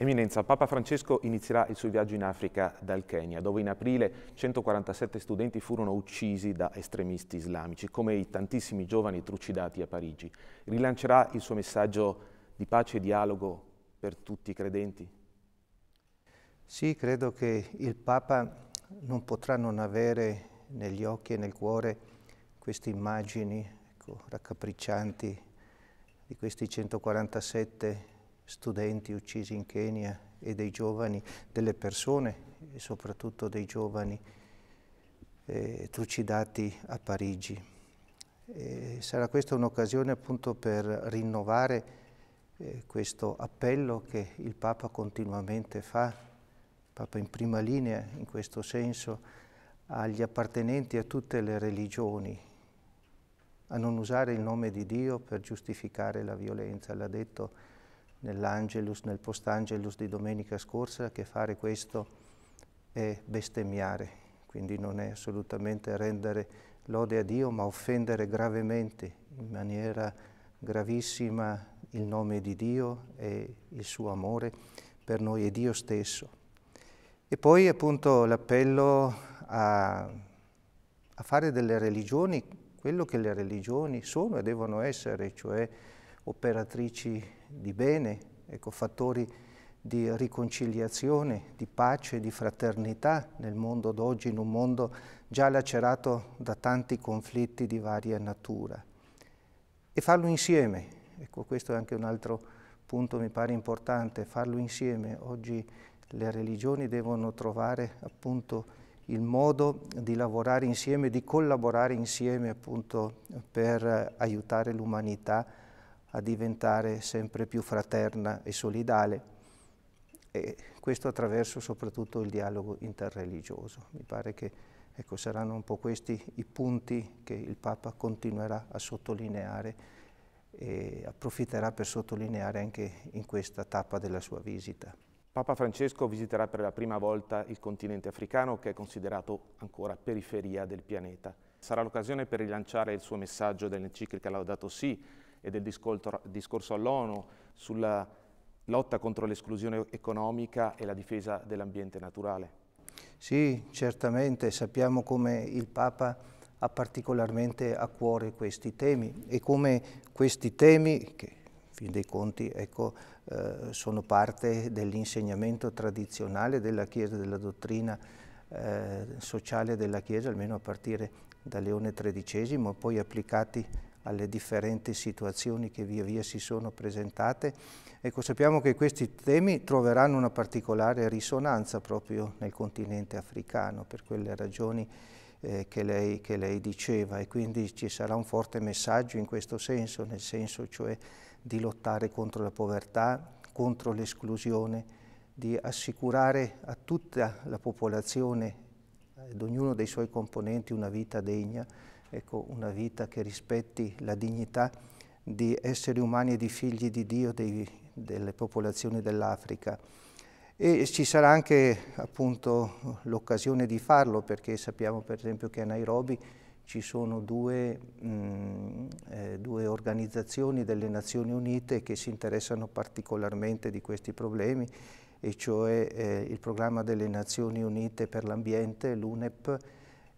Eminenza, Papa Francesco inizierà il suo viaggio in Africa dal Kenya, dove in aprile 147 studenti furono uccisi da estremisti islamici, come i tantissimi giovani trucidati a Parigi. Rilancerà il suo messaggio di pace e dialogo per tutti i credenti? Sì, credo che il Papa non potrà non avere negli occhi e nel cuore queste immagini ecco, raccapriccianti di questi 147 studenti studenti uccisi in Kenya e dei giovani, delle persone e soprattutto dei giovani eh, trucidati a Parigi. E sarà questa un'occasione appunto per rinnovare eh, questo appello che il Papa continuamente fa, Papa in prima linea in questo senso, agli appartenenti a tutte le religioni, a non usare il nome di Dio per giustificare la violenza. L'ha detto nell'Angelus, nel post-Angelus di domenica scorsa, che fare questo è bestemmiare, quindi non è assolutamente rendere lode a Dio, ma offendere gravemente, in maniera gravissima, il nome di Dio e il suo amore per noi e Dio stesso. E poi appunto l'appello a, a fare delle religioni quello che le religioni sono e devono essere, cioè operatrici di bene, ecco, fattori di riconciliazione, di pace, di fraternità nel mondo d'oggi, in un mondo già lacerato da tanti conflitti di varia natura. E farlo insieme, ecco questo è anche un altro punto mi pare importante, farlo insieme. Oggi le religioni devono trovare appunto il modo di lavorare insieme, di collaborare insieme appunto per aiutare l'umanità a a diventare sempre più fraterna e solidale e questo attraverso soprattutto il dialogo interreligioso. Mi pare che ecco, saranno un po' questi i punti che il Papa continuerà a sottolineare e approfitterà per sottolineare anche in questa tappa della sua visita. Papa Francesco visiterà per la prima volta il continente africano che è considerato ancora periferia del pianeta. Sarà l'occasione per rilanciare il suo messaggio dell'enciclica Laudato Si, e del discorso all'ONU sulla lotta contro l'esclusione economica e la difesa dell'ambiente naturale. Sì, certamente sappiamo come il Papa ha particolarmente a cuore questi temi e come questi temi, che fin dei conti ecco, eh, sono parte dell'insegnamento tradizionale della Chiesa, della dottrina eh, sociale della Chiesa, almeno a partire da Leone XIII, e poi applicati alle differenti situazioni che via via si sono presentate. Ecco, sappiamo che questi temi troveranno una particolare risonanza proprio nel continente africano per quelle ragioni eh, che, lei, che lei diceva e quindi ci sarà un forte messaggio in questo senso, nel senso cioè di lottare contro la povertà, contro l'esclusione, di assicurare a tutta la popolazione, ad ognuno dei suoi componenti, una vita degna, ecco, una vita che rispetti la dignità di esseri umani e di figli di Dio dei, delle popolazioni dell'Africa. E ci sarà anche appunto l'occasione di farlo perché sappiamo per esempio che a Nairobi ci sono due, mh, mm, eh, due organizzazioni delle Nazioni Unite che si interessano particolarmente di questi problemi e cioè eh, il programma delle Nazioni Unite per l'ambiente, l'UNEP,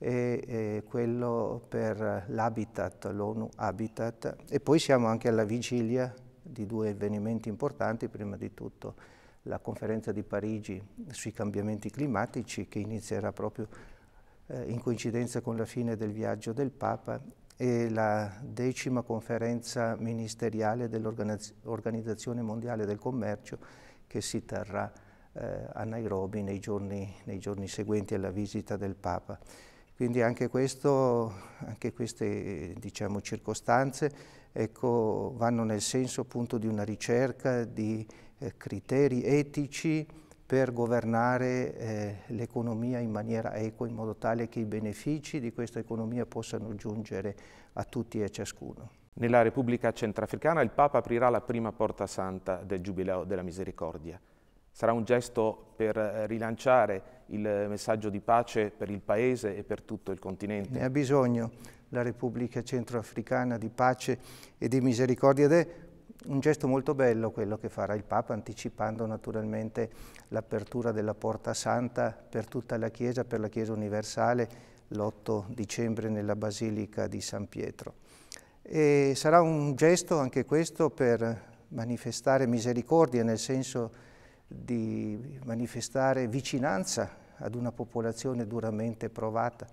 e, e quello per l'Habitat, l'ONU Habitat. E poi siamo anche alla vigilia di due avvenimenti importanti, prima di tutto la conferenza di Parigi sui cambiamenti climatici che inizierà proprio eh, in coincidenza con la fine del viaggio del Papa e la decima conferenza ministeriale dell'Organizzazione Mondiale del Commercio che si terrà eh, a Nairobi nei giorni, nei giorni seguenti alla visita del Papa. Quindi anche, questo, anche queste diciamo, circostanze ecco, vanno nel senso appunto di una ricerca di eh, criteri etici per governare eh, l'economia in maniera equa, in modo tale che i benefici di questa economia possano giungere a tutti e a ciascuno. Nella Repubblica Centrafricana il Papa aprirà la prima porta santa del Giubileo della Misericordia. Sarà un gesto per eh, rilanciare il messaggio di pace per il Paese e per tutto il continente. Ne ha bisogno la Repubblica Centroafricana di pace e di misericordia ed è un gesto molto bello quello che farà il Papa anticipando naturalmente l'apertura della Porta Santa per tutta la Chiesa, per la Chiesa universale l'8 dicembre nella Basilica di San Pietro. E sarà un gesto anche questo per manifestare misericordia nel senso di di manifestare vicinanza ad una popolazione duramente provata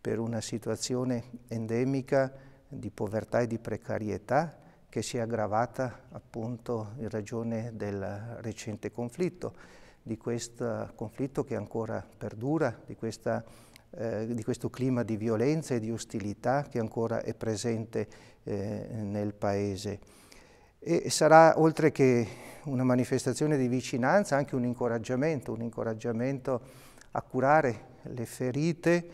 per una situazione endemica di povertà e di precarietà che si è aggravata appunto in ragione del recente conflitto, di questo conflitto che ancora perdura, di, questa, eh, di questo clima di violenza e di ostilità che ancora è presente eh, nel Paese e sarà oltre che una manifestazione di vicinanza anche un incoraggiamento, un incoraggiamento a curare le ferite,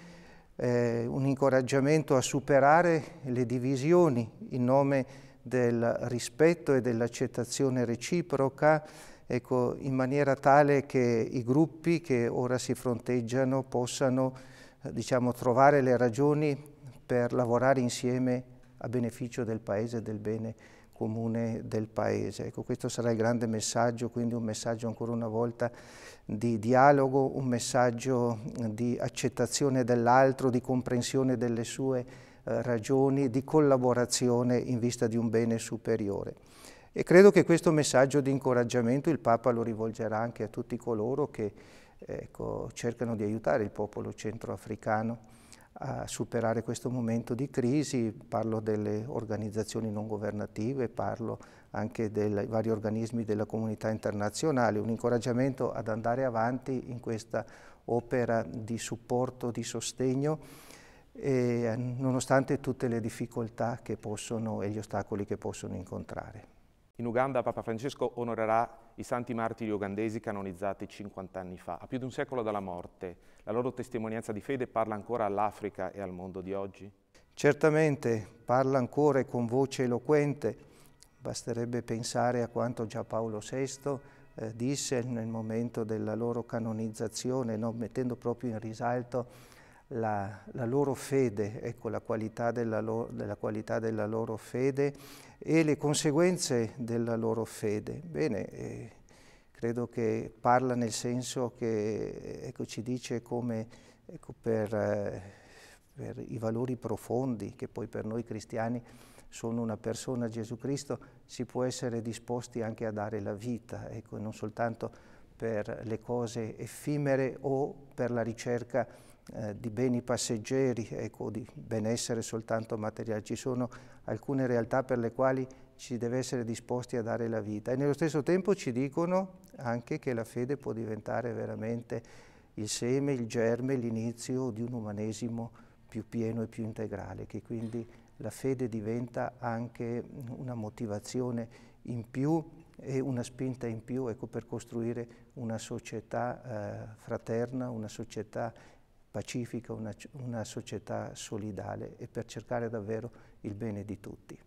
eh, un incoraggiamento a superare le divisioni in nome del rispetto e dell'accettazione reciproca, ecco, in maniera tale che i gruppi che ora si fronteggiano possano eh, diciamo, trovare le ragioni per lavorare insieme a beneficio del Paese e del bene comune del Paese. Ecco, questo sarà il grande messaggio, quindi un messaggio ancora una volta di dialogo, un messaggio di accettazione dell'altro, di comprensione delle sue eh, ragioni, di collaborazione in vista di un bene superiore. E credo che questo messaggio di incoraggiamento il Papa lo rivolgerà anche a tutti coloro che ecco, cercano di aiutare il popolo centroafricano a superare questo momento di crisi, parlo delle organizzazioni non governative, parlo anche dei vari organismi della comunità internazionale, un incoraggiamento ad andare avanti in questa opera di supporto, di sostegno, e, eh, nonostante tutte le difficoltà che possono e gli ostacoli che possono incontrare. In Uganda Papa Francesco onorerà i santi martiri ugandesi canonizzati 50 anni fa, a più di un secolo dalla morte. La loro testimonianza di fede parla ancora all'Africa e al mondo di oggi? Certamente parla ancora e con voce eloquente. Basterebbe pensare a quanto già Paolo VI eh, disse nel momento della loro canonizzazione, no? mettendo proprio in risalto la, la, loro fede, ecco, la qualità della, lo, della qualità della, loro fede e le conseguenze della loro fede. Bene, eh, credo che parla nel senso che ecco, ci dice come ecco, per, eh, per i valori profondi che poi per noi cristiani sono una persona, Gesù Cristo, si può essere disposti anche a dare la vita, ecco, non soltanto per le cose effimere o per la ricerca di eh, di beni passeggeri, ecco, di benessere soltanto materiale. Ci sono alcune realtà per le quali ci deve essere disposti a dare la vita e nello stesso tempo ci dicono anche che la fede può diventare veramente il seme, il germe, l'inizio di un umanesimo più pieno e più integrale, che quindi la fede diventa anche una motivazione in più e una spinta in più ecco, per costruire una società eh, fraterna, una società pacifica, una, una società solidale e per cercare davvero il bene di tutti.